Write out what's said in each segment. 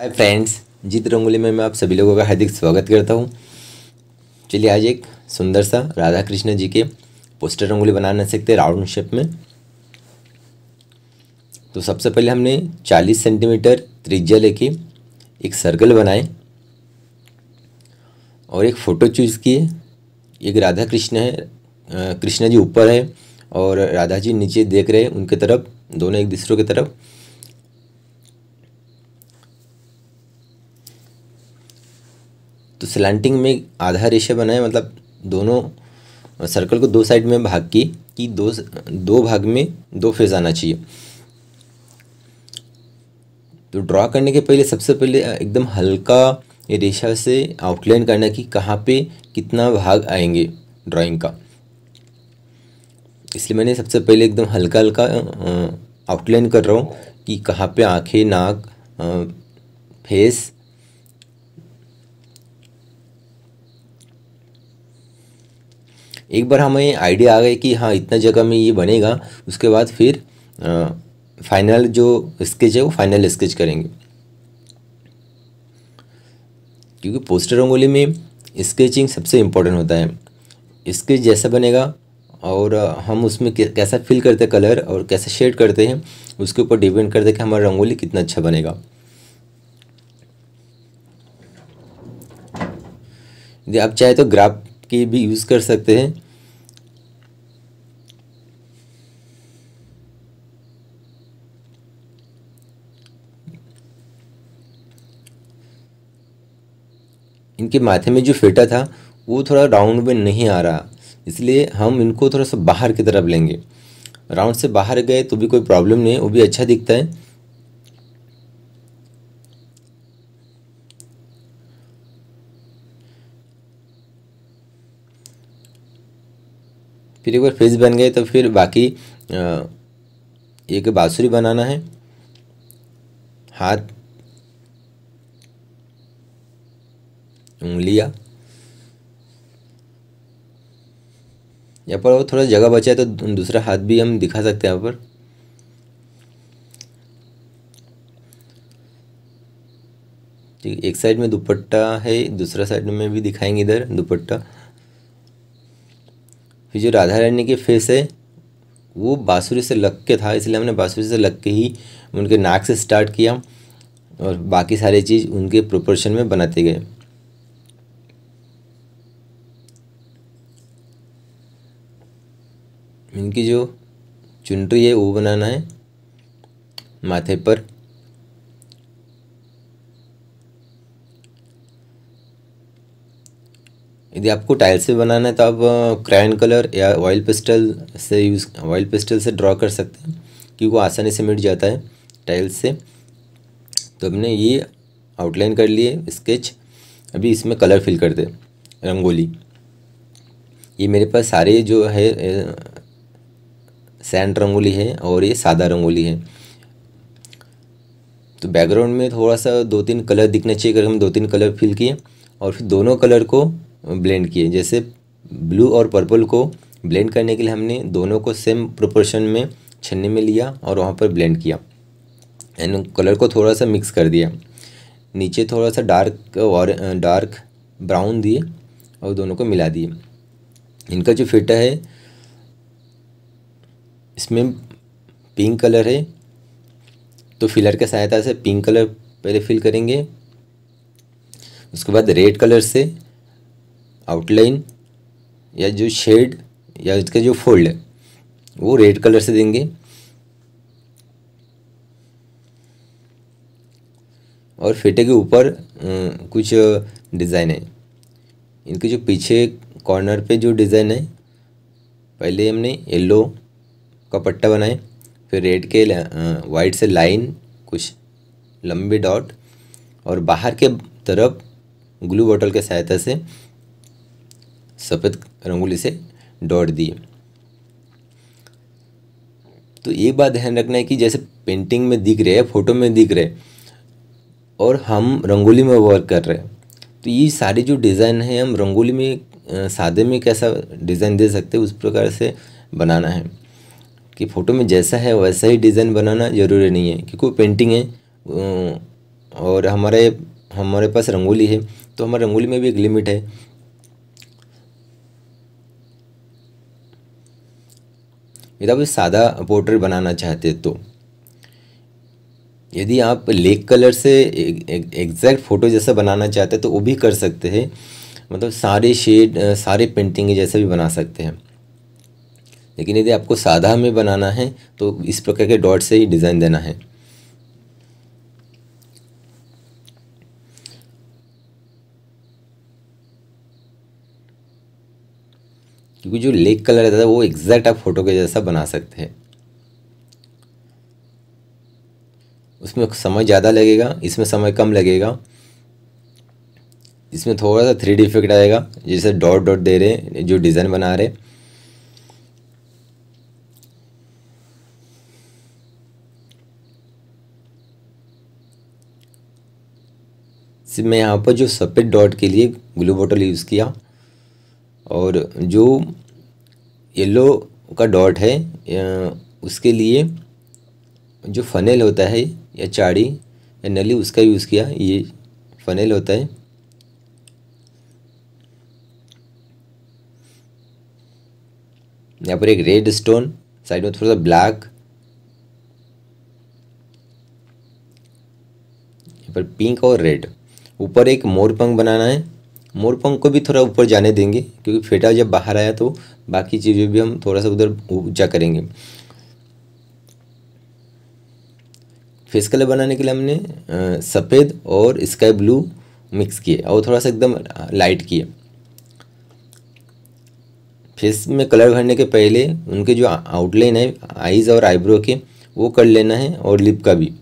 hi friends जीत रंगोली में मैं आप सभी लोगों का हार्दिक स्वागत करता हूँ चलिए आज एक सुंदर सा राधा कृष्ण जी के पोस्टर रंगोली बनाना सीखते राउंड शेप में तो सबसे पहले हमने 40 सेंटीमीटर त्रिज्या लेके एक सर्कल बनाए और एक फ़ोटो चूज़ किए एक राधा कृष्ण है कृष्ण जी ऊपर है और राधा जी नीचे देख रहे हैं उनके तरफ दोनों एक दूसरों की तरफ तो स्लैंटिंग में आधा रेशे बनाए मतलब दोनों सर्कल को दो साइड में भाग की कि दो दो भाग में दो फेज आना चाहिए तो ड्रॉ करने के पहले सबसे पहले एकदम हल्का रेशा से आउटलाइन करना कि कहाँ पे कितना भाग आएंगे ड्राइंग का इसलिए मैंने सबसे पहले एकदम हल्का हल्का आउटलाइन कर रहा हूँ कि कहाँ पे आँखें नाक फेस एक बार हमें आइडिया आ गया कि हाँ इतना जगह में ये बनेगा उसके बाद फिर फाइनल जो स्केच है वो फाइनल स्केच करेंगे क्योंकि पोस्टर रंगोली में स्केचिंग सबसे इम्पोर्टेंट होता है स्केच जैसा बनेगा और हम उसमें कैसा फिल करते हैं कलर और कैसे शेड करते हैं उसके ऊपर डिपेंड करते हैं कि हमारा रंगोली कितना अच्छा बनेगा यदि आप चाहे तो ग्राफ के भी यूज़ कर सकते हैं इनके माथे में जो फेटा था वो थोड़ा राउंड में नहीं आ रहा इसलिए हम इनको थोड़ा सा बाहर की तरफ लेंगे राउंड से बाहर गए तो भी कोई प्रॉब्लम नहीं है वो भी अच्छा दिखता है फिर एक बार फिश बन गए तो फिर बाकी एक बाँसुरी बनाना है हाथ उंगलियाँ यहाँ पर वो थोड़ा जगह बचा है तो दूसरा हाथ भी हम दिखा सकते हैं यहाँ पर ठीक एक साइड में दुपट्टा है दूसरा साइड में भी दिखाएंगे इधर दुपट्टा फिर जो राधा रानी के फेस है वो बाँसुरी से लग के था इसलिए हमने बाँसुरी से लग के ही उनके नाक से स्टार्ट किया और बाकी सारी चीज़ उनके प्रोपोर्शन में बनाते गए इनकी जो चुनरी है वो बनाना है माथे पर यदि आपको टाइल्स से बनाना है तो आप क्रैन कलर या ऑयल पिस्टल से यूज़ ऑयल पिस्टल से ड्रॉ कर सकते हैं क्योंकि वो आसानी से मिट जाता है टाइल्स से तो हमने ये आउटलाइन कर लिए स्केच अभी इसमें कलर फिल कर दे रंगोली ये मेरे पास सारे जो है सैंड रंगोली है और ये सादा रंगोली है तो बैकग्राउंड में थोड़ा सा दो तीन कलर दिखना चाहिए अगर हम दो तीन कलर फिल किए और फिर दोनों कलर को ब्लेंड किए जैसे ब्लू और पर्पल को ब्लेंड करने के लिए हमने दोनों को सेम प्रोपोर्शन में छन्ने में लिया और वहाँ पर ब्लेंड किया एंड कलर को थोड़ा सा मिक्स कर दिया नीचे थोड़ा सा डार्क और डार्क ब्राउन दिए और दोनों को मिला दिए इनका जो फिटा है इसमें पिंक कलर है तो फिलर के सहायता से पिंक कलर पहले फिल करेंगे उसके बाद रेड कलर से आउटलाइन या जो शेड या इसका जो फोल्ड है वो रेड कलर से देंगे और फेटे के ऊपर कुछ डिज़ाइन है इनके जो पीछे कॉर्नर पे जो डिज़ाइन है पहले हमने येलो का पट्टा बनाए फिर रेड के वाइट से लाइन कुछ लंबे डॉट और बाहर के तरफ ग्लू बॉटल के सहायता से सफ़ेद रंगोली से डॉट दिए तो ये बात ध्यान रखना है कि जैसे पेंटिंग में दिख रहे हैं फोटो में दिख रहे और हम रंगोली में वर्क कर रहे हैं तो ये सारी जो डिज़ाइन है हम रंगोली में सादे में कैसा डिज़ाइन दे सकते हैं उस प्रकार से बनाना है कि फ़ोटो में जैसा है वैसा ही डिज़ाइन बनाना ज़रूरी नहीं है क्योंकि पेंटिंग है और हमारे हमारे पास रंगोली है तो हमारे रंगोली में भी एक लिमिट है यदि आप सादा पोर्ट्रेट बनाना चाहते तो यदि आप लेक कलर से एग्जैक्ट फ़ोटो जैसा बनाना चाहते तो वो भी कर सकते हैं मतलब सारे शेड सारे पेंटिंग जैसे भी बना सकते हैं लेकिन यदि आपको सादा में बनाना है तो इस प्रकार के डॉट से ही डिज़ाइन देना है क्योंकि जो लेक कलर रहता था वो एग्जैक्ट आप फोटो के जैसा बना सकते हैं उसमें समय ज़्यादा लगेगा इसमें समय कम लगेगा इसमें थोड़ा सा थ्री डी इफेक्ट आएगा जैसे डॉट डॉट दे रहे जो डिज़ाइन बना रहे मैं यहाँ पर जो सफ़ेद डॉट के लिए ग्लू बॉटल यूज़ किया और जो येलो का डॉट है उसके लिए जो फनेल होता है या चाड़ी या नली उसका यूज़ किया ये फनेल होता है यहाँ पर एक रेड स्टोन साइड में थोड़ा सा ब्लैक यहाँ पर पिंक और रेड ऊपर एक मोर पंख बनाना है मोर पंख को भी थोड़ा ऊपर जाने देंगे क्योंकि फेटा जब बाहर आया तो बाकी चीज़ें भी हम थोड़ा सा उधर ऊंचा करेंगे फेस कलर बनाने के लिए हमने सफ़ेद और स्काई ब्लू मिक्स किए और थोड़ा सा एकदम लाइट किए फेस में कलर भरने के पहले उनके जो आउटलाइन है आईज़ और आईब्रो के वो कर लेना है और लिप का भी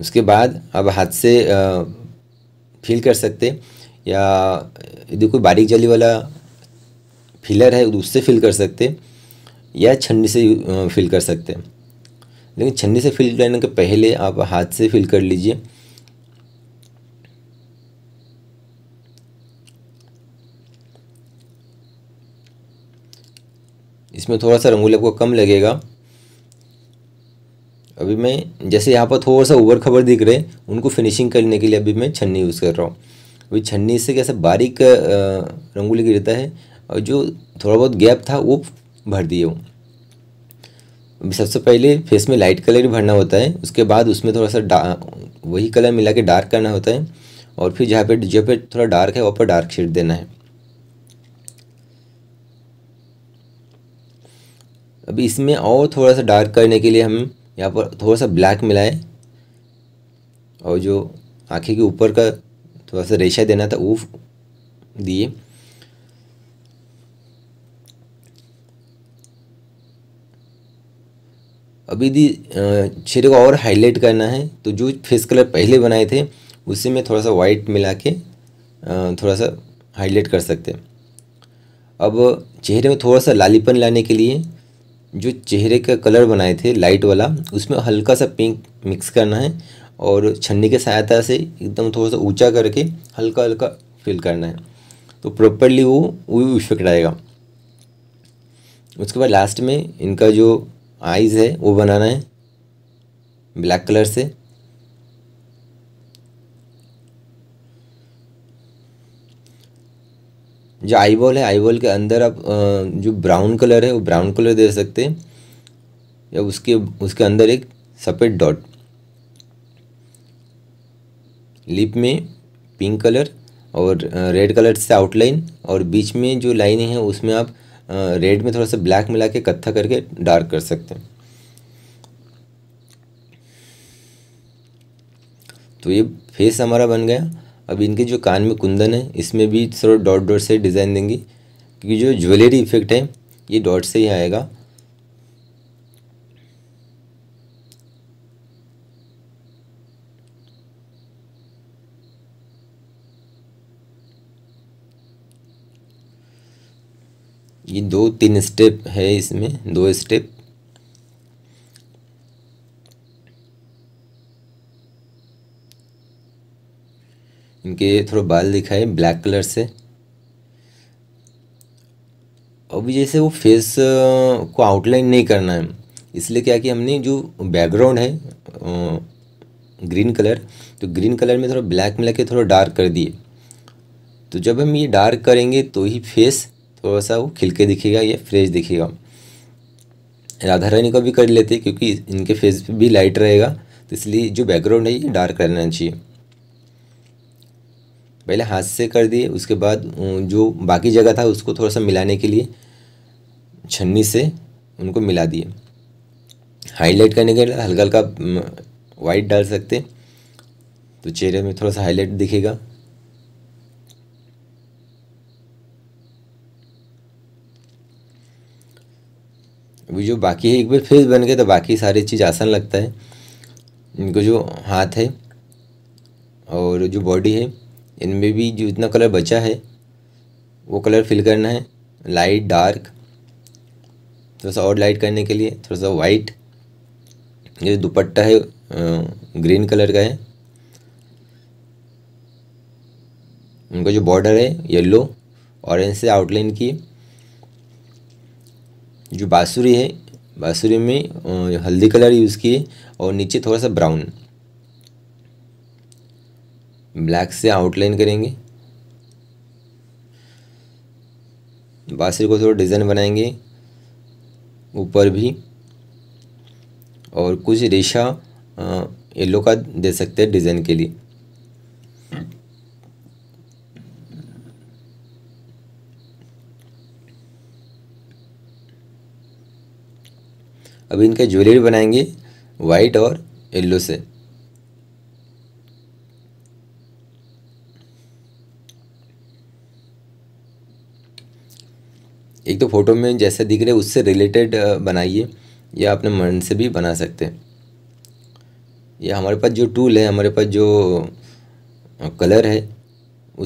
उसके बाद आप हाथ से फील कर सकते या यदि कोई बारीक जाली वाला फिलर है तो उससे फिल कर सकते या छन्नी से फील कर सकते लेकिन छन्नी से फिल करने के पहले आप हाथ से फिल कर लीजिए इसमें थोड़ा सा रंगोली आपको कम लगेगा अभी मैं जैसे यहाँ पर थोड़ा सा ओवर खबर दिख रहे हैं उनको फिनिशिंग करने के लिए अभी मैं छन्नी यूज़ कर रहा हूँ अभी छन्नी से कैसे बारीक रंगोली गिरता है और जो थोड़ा बहुत गैप था वो भर दिए हूँ अभी सबसे पहले फेस में लाइट कलर भरना होता है उसके बाद उसमें थोड़ा सा वही कलर मिला के डार्क करना होता है और फिर जहाँ पे जहाँ पे थोड़ा डार्क है वहाँ पर डार्क शेड देना है अभी इसमें और थोड़ा सा डार्क करने के लिए हम यहाँ पर थोड़ा सा ब्लैक मिलाएं और जो आँखें के ऊपर का थोड़ा सा रेशा देना था वो दिए अभी दी चेहरे को और हाईलाइट करना है तो जो फेस कलर पहले बनाए थे उससे में थोड़ा सा वाइट मिला के थोड़ा सा हाईलाइट कर सकते हैं अब चेहरे में थोड़ा सा लालीपन लाने के लिए जो चेहरे का कलर बनाए थे लाइट वाला उसमें हल्का सा पिंक मिक्स करना है और छन्नी की सहायता से एकदम थोड़ा सा ऊंचा करके हल्का हल्का फिल करना है तो प्रॉपरली वो वो इफेक्ट आएगा उसके बाद लास्ट में इनका जो आइज़ है वो बनाना है ब्लैक कलर से जो आई बॉल है आई बॉल के अंदर आप जो ब्राउन कलर है वो ब्राउन कलर दे सकते हैं या उसके उसके अंदर एक सफ़ेद डॉट लिप में पिंक कलर और रेड कलर से आउटलाइन और बीच में जो लाइन है उसमें आप रेड में थोड़ा सा ब्लैक मिला के कत्था करके डार्क कर सकते हैं तो ये फेस हमारा बन गया अब इनके जो कान में कुंदन है इसमें भी थोड़ा डॉट डॉट से डिज़ाइन देंगे क्योंकि जो ज्वेलरी इफेक्ट है ये डॉट से ही आएगा ये दो तीन स्टेप है इसमें दो स्टेप इनके थोड़ा बाल दिखाए ब्लैक कलर से अभी जैसे वो फेस को आउटलाइन नहीं करना है इसलिए क्या कि हमने जो बैकग्राउंड है ग्रीन कलर तो ग्रीन कलर में थोड़ा ब्लैक मिला के थोड़ा डार्क कर दिए तो जब हम ये डार्क करेंगे तो ही फेस थोड़ा सा वो खिलके दिखेगा या फ्रेश दिखेगा राधा रानी का भी कर लेते क्योंकि इनके फेस पे भी लाइट रहेगा तो इसलिए जो बैकग्राउंड है ये डार्क रहना चाहिए पहले हाथ से कर दिए उसके बाद जो बाकी जगह था उसको थोड़ा सा मिलाने के लिए छन्नी से उनको मिला दिए हाईलाइट करने के लिए हल्का हल्का वाइट डाल सकते तो चेहरे में थोड़ा सा हाईलाइट दिखेगा अभी जो बाकी है एक बार फेस बन गए तो बाकी सारी चीज़ आसान लगता है इनको जो हाथ है और जो बॉडी है इनमें भी जो इतना कलर बचा है वो कलर फिल करना है लाइट डार्क थोड़ा सा और लाइट करने के लिए थोड़ा सा वाइट ये दुपट्टा है ग्रीन कलर का है उनका जो बॉर्डर है येलो ऑरेंज से आउटलाइन की जो बाँसुरी है बाँसुरी में हल्दी कलर यूज़ किए और नीचे थोड़ा सा ब्राउन ब्लैक से आउटलाइन करेंगे बासरी को थोड़ा डिज़ाइन बनाएंगे ऊपर भी और कुछ रेशा येलो का दे सकते हैं डिज़ाइन के लिए अब इनका ज्वेलरी बनाएंगे वाइट और येल्लो से एक तो फ़ोटो में जैसे दिख रहे उससे रिलेटेड बनाइए या अपने मन से भी बना सकते हैं या हमारे पास जो टूल है हमारे पास जो कलर है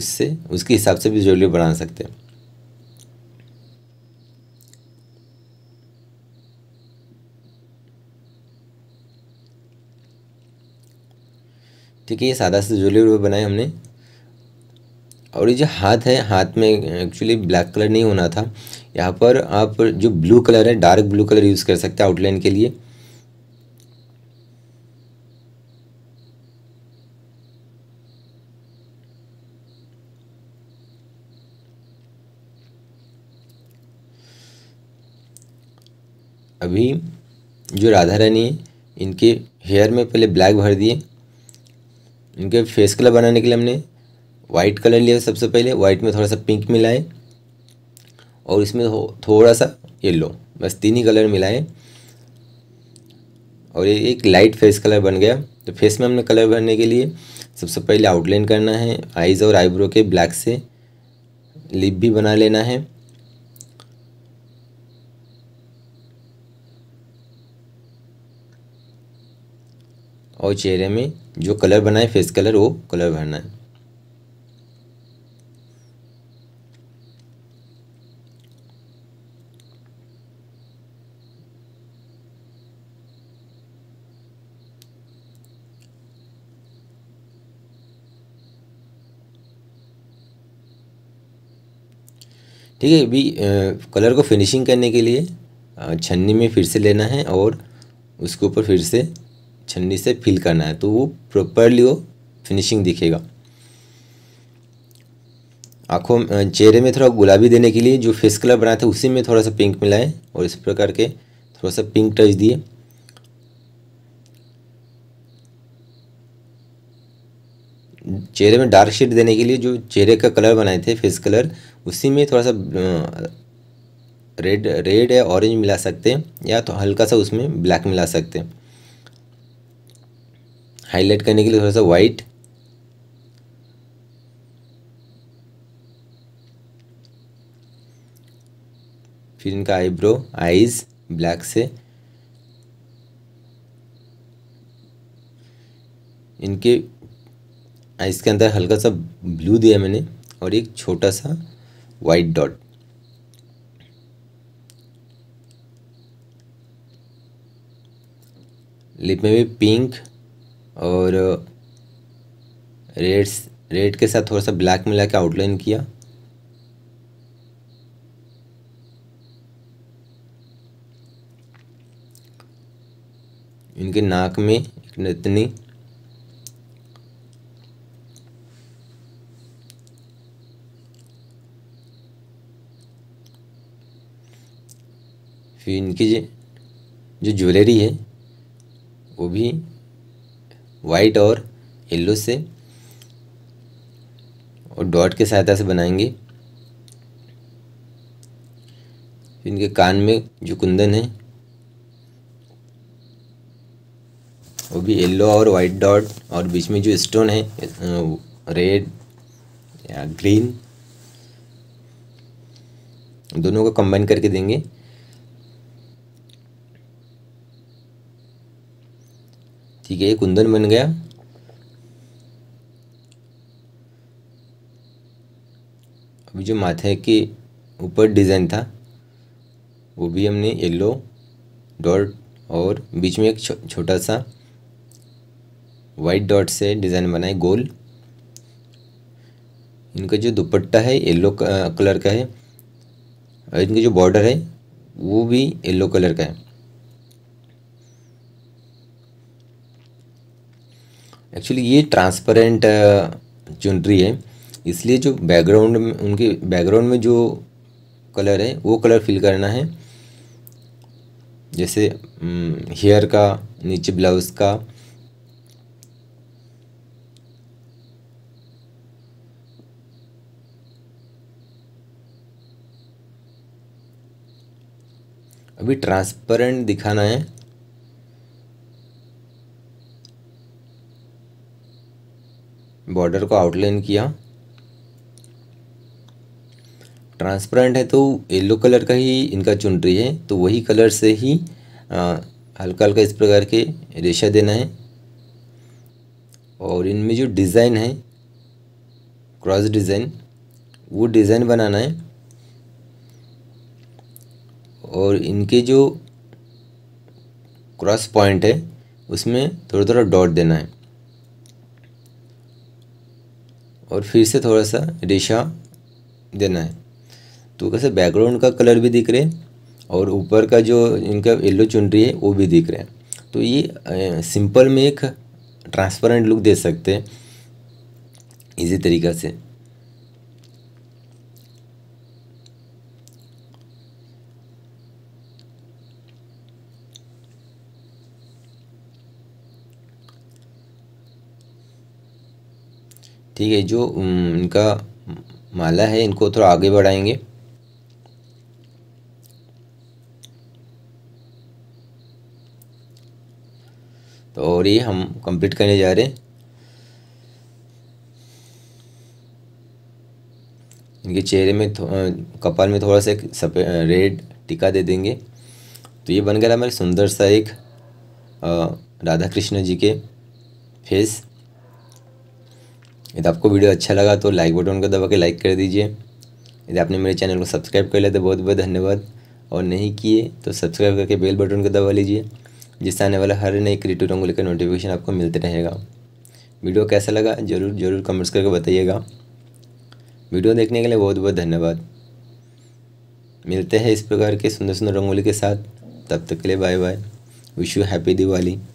उससे उसके हिसाब से भी ज्वेलरी बना सकते हैं ठीक है ये सादा सा ज्वेलरी बनाए हमने और ये जो हाथ है हाथ में एक्चुअली ब्लैक कलर नहीं होना था यहाँ पर आप जो ब्लू कलर है डार्क ब्लू कलर यूज़ कर सकते हैं आउटलाइन के लिए अभी जो राधा रानी है इनके हेयर में पहले ब्लैक भर दिए इनके फेस कलर बनाने के लिए हमने वाइट कलर लिया सबसे पहले वाइट में थोड़ा सा पिंक मिलाए और इसमें थोड़ा सा येलो बस तीन ही कलर मिलाएं और ये एक लाइट फेस कलर बन गया तो फेस में हमने कलर भरने के लिए सबसे सब पहले आउटलाइन करना है आइज़ और आईब्रो के ब्लैक से लिप भी बना लेना है और चेहरे में जो कलर बनाए फेस कलर वो कलर भरना है ठीक है अभी कलर को फिनिशिंग करने के लिए छन्नी में फिर से लेना है और उसके ऊपर फिर से छन्नी से फिल करना है तो वो प्रॉपरली वो फिनिशिंग दिखेगा आँखों चेहरे में थोड़ा गुलाबी देने के लिए जो फेस कलर बनाया था उसी में थोड़ा सा पिंक मिलाएं और इस प्रकार के थोड़ा सा पिंक टच दिए चेहरे में डार्क शेड देने के लिए जो चेहरे का कलर बनाए थे फेस कलर उसी में थोड़ा सा रेड रेड या ऑरेंज मिला सकते हैं या तो हल्का सा उसमें ब्लैक मिला सकते हैं हाईलाइट करने के लिए थोड़ा सा वाइट फिर इनका आईब्रो आईज ब्लैक से इनके इसके अंदर हल्का सा ब्लू दिया मैंने और एक छोटा सा वाइट डॉट लिप में भी पिंक और रेड uh, रेड के साथ थोड़ा सा ब्लैक मिला के आउटलाइन किया इनके नाक में इतनी इनकी जो ज्वेलरी है वो भी वाइट और येल्लो से और डॉट के सहायता से बनाएंगे इनके कान में जो कुंदन है वो भी येल्लो और वाइट डॉट और बीच में जो स्टोन है रेड या ग्रीन दोनों को कंबाइन करके देंगे ठीक है ये कुंदन बन गया अभी जो माथे के ऊपर डिज़ाइन था वो भी हमने येलो डॉट और बीच में एक छो, छोटा सा वाइट डॉट से डिज़ाइन बनाए गोल इनका जो दुपट्टा है येलो कलर का है और इनका जो बॉर्डर है वो भी येलो कलर का है एक्चुअली ये ट्रांसपेरेंट चुनरी uh, है इसलिए जो बैकग्राउंड में उनके बैकग्राउंड में जो कलर है वो कलर फिल करना है जैसे हेयर mm, का नीचे ब्लाउज का अभी ट्रांसपेरेंट दिखाना है बॉर्डर को आउटलाइन किया ट्रांसपेरेंट है तो येलो कलर का ही इनका चुनरी है तो वही कलर से ही हल्का हल्का इस प्रकार के रेशा देना है और इनमें जो डिज़ाइन है क्रॉस डिज़ाइन वो डिज़ाइन बनाना है और इनके जो क्रॉस पॉइंट है उसमें थोड़ा थोड़ा डॉट देना है और फिर से थोड़ा सा रेशा देना है तो कैसे बैकग्राउंड का कलर भी दिख रहे हैं और ऊपर का जो इनका येल्लो चुनरी है वो भी दिख रहे हैं तो ये सिंपल में एक ट्रांसपेरेंट लुक दे सकते हैं इसी तरीक़ा से ठीक है जो इनका माला है इनको थोड़ा आगे बढ़ाएंगे तो और ये हम कंप्लीट करने जा रहे हैं इनके चेहरे में कपाल में थोड़ा सा सफेद रेड टिका दे देंगे तो ये बन गया हमारे सुंदर सा एक राधा कृष्ण जी के फेस यदि आपको वीडियो अच्छा लगा तो लाइक बटन को दबा के लाइक कर दीजिए यदि आपने मेरे चैनल को सब्सक्राइब कर लिया तो बहुत बहुत धन्यवाद और नहीं किए तो सब्सक्राइब करके बेल बटन को दबा लीजिए जिससे आने वाला हर नए क्रिएटिव रंगोली का नोटिफिकेशन आपको मिलते रहेगा वीडियो कैसा लगा ज़रूर ज़रूर कमेंट्स करके बताइएगा वीडियो देखने के लिए बहुत बहुत धन्यवाद मिलते हैं इस प्रकार के सुंदर सुंदर रंगोली के साथ तब तक के लिए bye bye wish you happy Diwali